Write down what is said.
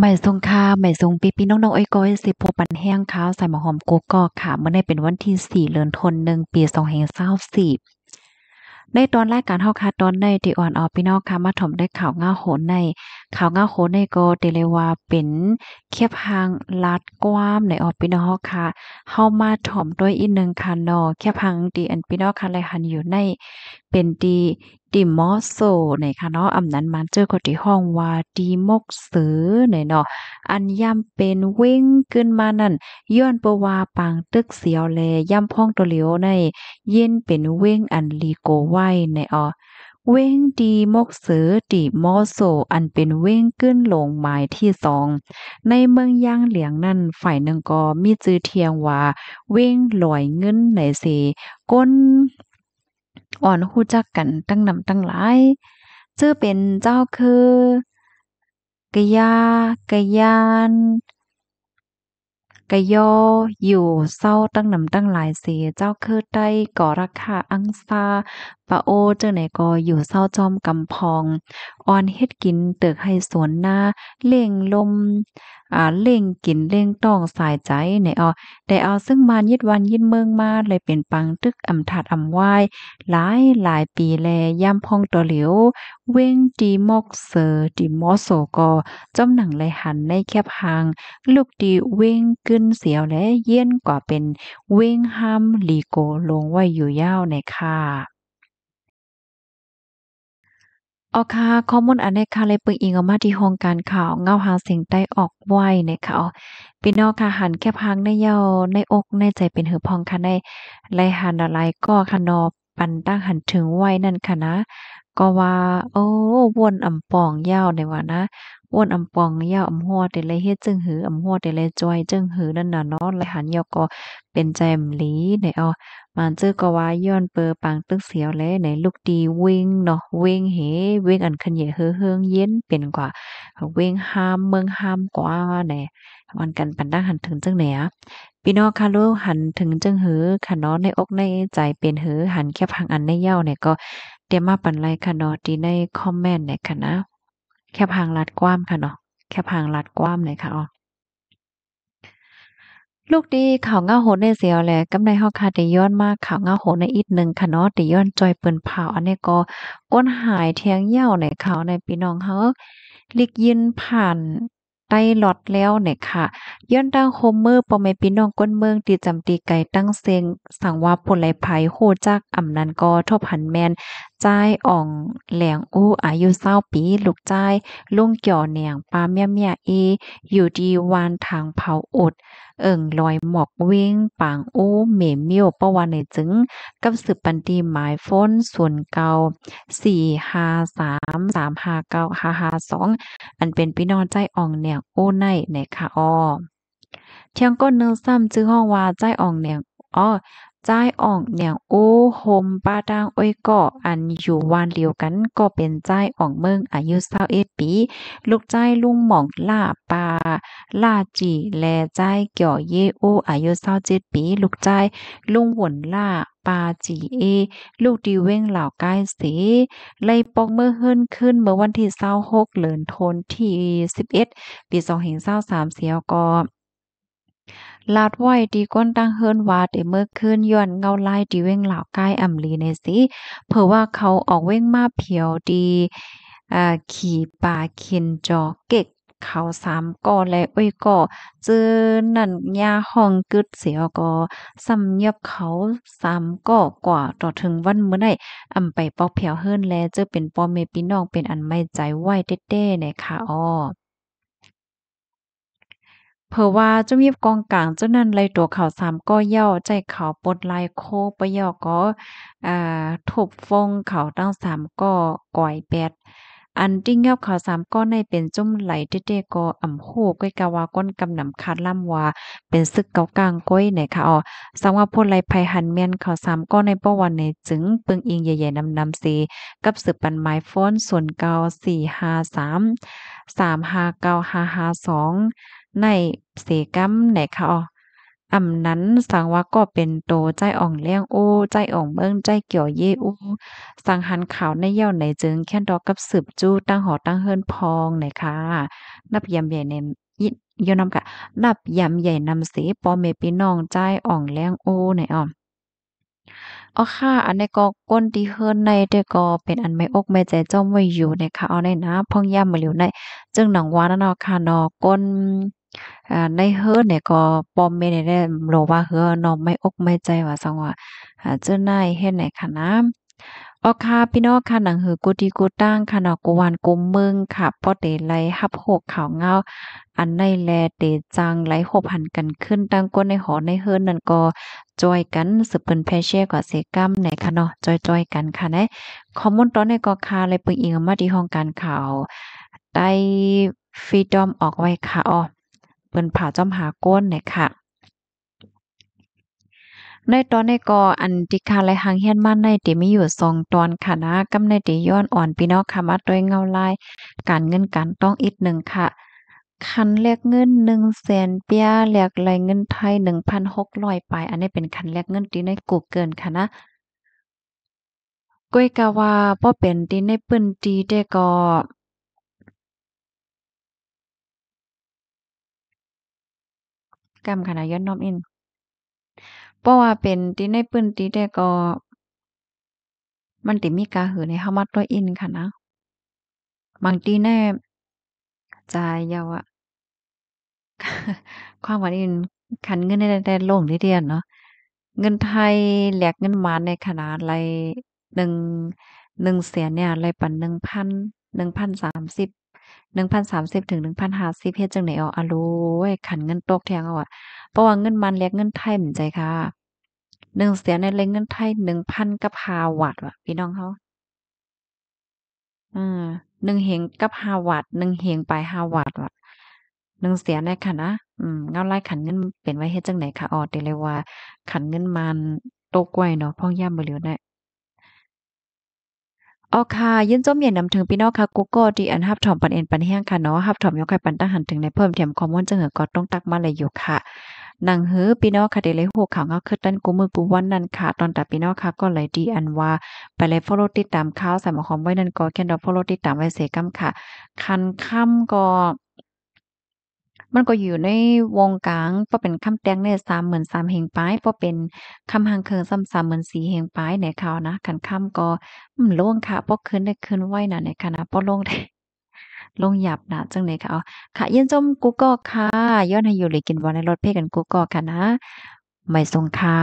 ไม่ทรงค่าไม่ทรงปีปีน้อง้อ้อยก้อยสิพบปันแห้งข้าวใส่หมอหอมกูกอกค่ะเมื่อในเป็นวันที่สี่เดือนธันหนึ่งปีสองแห่งเศร้าสี่ในตอนแรกการเฮาคาตอนในที่อ่อนออพี่น้องค่ะมาถมได้ข่าวง่าโหนในข่าวง่าโหนในก็เตเลวาเป็นเคียบหางลัดกว้ามในออพี่น้องค่ะเ้ามาถมด้วยอีกนึงคันนอเคียบหางดีอันพี่น้องค่ะลยหันอยู่ในเป็นดีดิมอโซในค่ะเนาะอำนั้นมันเจอคนที่ห้องว่าดีมกเสือในเนาะอันย่ำเป็นเว้งขึ้นมานั่นย้อนปว่าปางตึกเสียวแลย่ำพ้องตัวเหลียวในเย็นเป็นเว้งอันลีโกไว้ในออเว้งดีมกเสือดีมอโซ อันเป็นเว้งขึ้นลงหมายที่สอง ในเมืองย่างเหลียงนั่นฝ่ายหนึ่งก็มีจื้อเทียงว่าเว้งลอยเงินในเสก้นอ่อนคู่จักกันตั้งนำตั้งหลาย ชื่อเป็นเจ้าคือกะยากะยานกะยออยู่เศร้าตั้งนำตั้งหลาย เสียเจ้าคือใต้ก่อราคาอังซาปะโอเจ้าไหนกออยู่เศร้าจอมกำพองอ่อนเฮ็ดกินเติกให้สวนหน้าเล่งลมอ่าเล่งกินเล่งต้องสายใจในเอได้เอาซึ่งมานยิดวันยิดเมืองมา เลยเป็นปังตึกอำถัดอำไหวหลายหลายปีแลย่ำพองตัวเหลียวเว้งดีมอกเสอดีมอโซกอจอมหนังเลยหันในแคบหาง ลูกดีเว้งกึนเสียวและเย็นกว่าเป็นเว้งห้ามลีโก ลงไว้อยู่ยาวในค่ะออค่ะข้อมูลอันนี้ค่ะเลยเปิงอิงออกมาที่โ้องการข่าวเงาหางเสียงใต้ออกไว้นะคะพี่น้องค่ะหันแค่พังในเยาในอกในใจเป็นหือพองค่ะในไรหันอะไรก็ค่ะนอปันตั้งหันถึงไว้นั่นค่ะนะก็ว่า โอ้วนอ่ำปองยาวในวัานะอ้วนอำปองย่าอำหัวเดลยเฮ็ดจึงหืออำหัวเดลยจอยจึงหือนั่นน่ะเนาะไหลหันยอก็เป็นแจมหลีในเอามันเจอก็ว่าย้อนเปอปังตึกเสียวแลในลูกดีวิ่งเนาะวิ่งเฮวิ่งอันคันเหยเฮือเฮืองเย็นเป็นกว่า วิ่งห้ามเมืองห้ามกว่าแหนวันกันปันดังหันถึงจังไหนอ่ะพี่น้องค่ะลูกหันถึงจังหือค่ะเนาะในอกในใจเป็นหือหันแค่พังอันในเย้าเนี่ยก็เตรียมมาปันไลค่ะเนาะทีในคอมเมนต์เนี่ยค่ะนะแคบหางรัดกว้ามค่ะเนาะแคบหางรัดกว้ามเลยค่ะอ๋อลูกดีข่าวง่าโหดในเสียวแหละกำในเฮาคาะได้ย้อนมากข่าวง่าโหดในอีกนึงค่ะเนาะตดย้อนจอยเปิ้นเผาอันนี้ก็ก้นหายเทียงเหี่าในข่าวในพี่น้องเฮาลิกยินผ่านไต้หลอดแล้วเนี่ยค่ะย้อนตั้งโฮมเมอร์ปอมใม่พี่น้องก้นเมืองตีจำตีไก่ตั้งเซงสั่งว่าผลไหลภัยโหจักอ่ำนันก็ทบหันแมนจายอ่องแหลงอู้อายุเศร้าปีลูกจายลุงเกี่ยวเหนียงปลาเมียเมียเออยู่ดีวานทางเผาอด เอิ่งลอยหมอกวิ่งปางอู้เหม่เมียวประวันในจึงกับสืบปันตีหมายฟ้นส่วนเก่าสี่ห้าสามสามห้าเก้าห้าห้าสองอันเป็นพี่น้องใจอ่องเหนียงอู้ในในค่ะอ้อเทียงก้นเนื้อซ้ำจื้อห้องว่าใจอ่องเหนียงอ้อจ้ายอ่องเนียงโอ้โฮมป้าดางอ้อยก่ออันอยู่วานเดียวกันก็เป็นจ้ายอ่องเมืองอายุเศร้าเอ็ดปีลูกจ้ายลุงหม่องล่าปาล่าจีแลจ้ายเกี่ยวเยโออายุเศร้าเจ็ดปีลูกจ้ายลุงหวนล่าปาจีเอลูกดีเว้งเหล่าใกล้สีไล่ปอกเมื่อเฮินขึ้นเมื่อวันที่เศร้าหกเหลือนทนที่สิบเอ็ดปีสองเหงเศร้าสามเสียวกอลาดไหวดีก้นตั้งเฮิรนวาตดเมื่อคืนย้อนเงาลายดีเว้งเหล่าใกล้อ่ำลีในสิเผื่อว่าเขาออกเว้งมาเผียวดีขี่ป่าขินจอเก็ก เขาสามก่อและอ้ยก่อเจอนั่นยาห้องกึดเสียก็้ำเยียบเขาสามก่อกว่าต่อถึงวันเมื่อไหร่อำไปปอกเผียวเฮิรนแลเจอเป็นปอเมปีน้องเป็นอันไม่ใจไหวเต้ๆเนี่ยค่ะอ้อเาะว่าจุมีบกองกลางจานั้นไลตัวข่าวสามก็เย่อใจข่าวปดลายโคไปเย่อก็อ่าูกฟงข่าวตั้งสามก็ก่อยแปด อันติ้งเงาข่าวสามก้อนในเป็นจุ่มไหลเต้ก็อ่ำโหก้อยกาวาก้นกำหนำคาดล่ำวาเป็นซึกเกากลางก้อยไหนค่ะอ๋อสังว่าพลไรภัยหันเมียนข่าวสามก้อนในป้อวันในจึง ปึงอิงใหญ่ๆนำนำสีกับสืบปันไม้ฟ้อนส่วนเกาสี่ห้าสามสามห้าเกาห้าห้าสองในเสกัมไหนคะอ่ออำ นั้นสัง ว่า ก็เป็นโตใจอ่องเลี้ยงอู้ใจอ่องเบืองใจเกี่ยวเยอู้สังหันข่าวในเย่าไหน จึง แค่ดอกกับสืบจู้ตั้งหอตั้งเฮิรนพองไหนคะนับยำใหญ่เน้นยนนำกะนับยำใหญ่นำสีปอเมปีน้องใจอ่องเลี้ยงโอไหนอ่ออ๋ค่ะ อันนี้ก็ ก้นดีเฮิรนในแต่ก็เป็นอันไม่อกไม่ใจจ้อมไว้อยู่นะคะเอาในนะพ่องย่ำมาเหลียวในจึงหนังวานะเนาะค่ะนอก้นอในเฮือเนี่ยก็ปอมเมนได้โลว่าเฮือนอนไม่อกไม่ใจว่าสังว่าเจ้านายเฮ็ดไหนคะนะออค่ะพี่น้องค่ะหนังหือกูดีกูตั้งค่ะนอกูวันกูเมืองค่ะปอเตไลฮับหกข่าวเงาอันในแลเตจังไหลหกหันกันขึ้นตั้งก้นในหอในเฮิอนนั่นก็จอยกันสืบเป็นแพเช่กว่าเซกัมไหนค่ะนอจอยจอยกันค่ะนะคอมมอนตอนในก็ค่ะเลยปึงอิงมาที่ห้องการข่าวได้ฟรีดอมออกไว้ค่ะอ๋อเปิ้นผ่าจอมหาก้นเนะยค่ะ ในตอนในก็อันติคาและหางเฮียนมาในติมีอยู่สองตอนค่ะนะกำในติย้อนอ่อนพี่น้องค่ะมาด้วยเงาลาย การเงินการต้องอีกหนึ่งค่ะ คันีลกเงินหนึ่งแสนเปียีลกรายเงินไทยหนึ่งพันหกร้อยไปอันนี้เป็นคันีลกเงินที่ในกูเกินค่ะนะก้อยกะว่าพ่อเป็นที่ในปืนตีแต่ก็กรรมขนาดย้อนน้อมอิน เพราะว่าเป็นตีในปื้นตีแต่ก็ มันติมีกาหือในเ้ามัดตัวอินค่ะนะ บางตีแน่ใจเยาวอะ ความหวานอินขันเงินในแต่ล่งที่เดียนเนาะ เงินไทยแหลกเงินมาในขนาดไรหนึ่งหนึ่งเสียเนี่ยไรปันหนึ่งพันหนึ่งพันสามสิบหนึ่งพันสามสิบถึงหนึ่งพันห้าสิบเฮ็ดจังไหนเอาอะรู้ขันเงินตกแทงเอาอ่ะเพราะว่าเงินมันเล็กเงินไทยเหมือนใจค่ะ หนึ่งเสียในเล็กเงินไทยหนึ่งพันกับฮาวัดว่ะ พี่น้องเขาอ่าหนึ่งเหงกับฮาวัดหนึ่งเหงไปฮาวัดว่ะ หนึ่งเสียในค่ะนะ อืมเงาไล่ขันเงินเป็นไว้เฮ็ดจังไหนค่ะ ออดเดเลยว่า ขันเงินมันตกไว้เนาะพ่องย่ามบเรลียวี่ยอ๋อค่ะยินจ้มเหยีนนำถึงพี่น้องค่ะกูก็ดีอันฮับถอมปันเอ็นปันแห้งค่ะเนาะฮับถอมยกไข่ปันตั้งหันถึงในเพิ่มเทียมคอมมอนจะเหือก็ต้องตักมาเลยอยู่ค่ะนังเฮือพี่น้องค่ะเดเลยหัวข่าวเงาคือตั้นกูมือกูวันนั่นค่ะ ตอนตัดพี่น้องค่ะก็เลยดีอันว่า ไปเลยฟอลโลติดตามข่าวสามหอมไว้นั่นก็แค่เราฟอลโลติดตามไว้เสกัมค่ะ คันค่ำก็มันก็อยู่ในวงกลางพอเป็นคำแต่งในสามเหมือนสามเฮงปลายพอเป็นคำหางเคิงซ้ำสามเหมือนสีเฮงปลายในข่าวนะขันคำก็มันลงค่ะพอขึ้นได้ขึ้นไว้นะในคณะพอลงได้ลงหยับนะจังเลยค่ะค่ะยินจมกูก็ค่ะย้อนให้อยู่เลยกินวันในรถเพ่กันกูก็ค่ะนะ ไม่ทรงค่ะ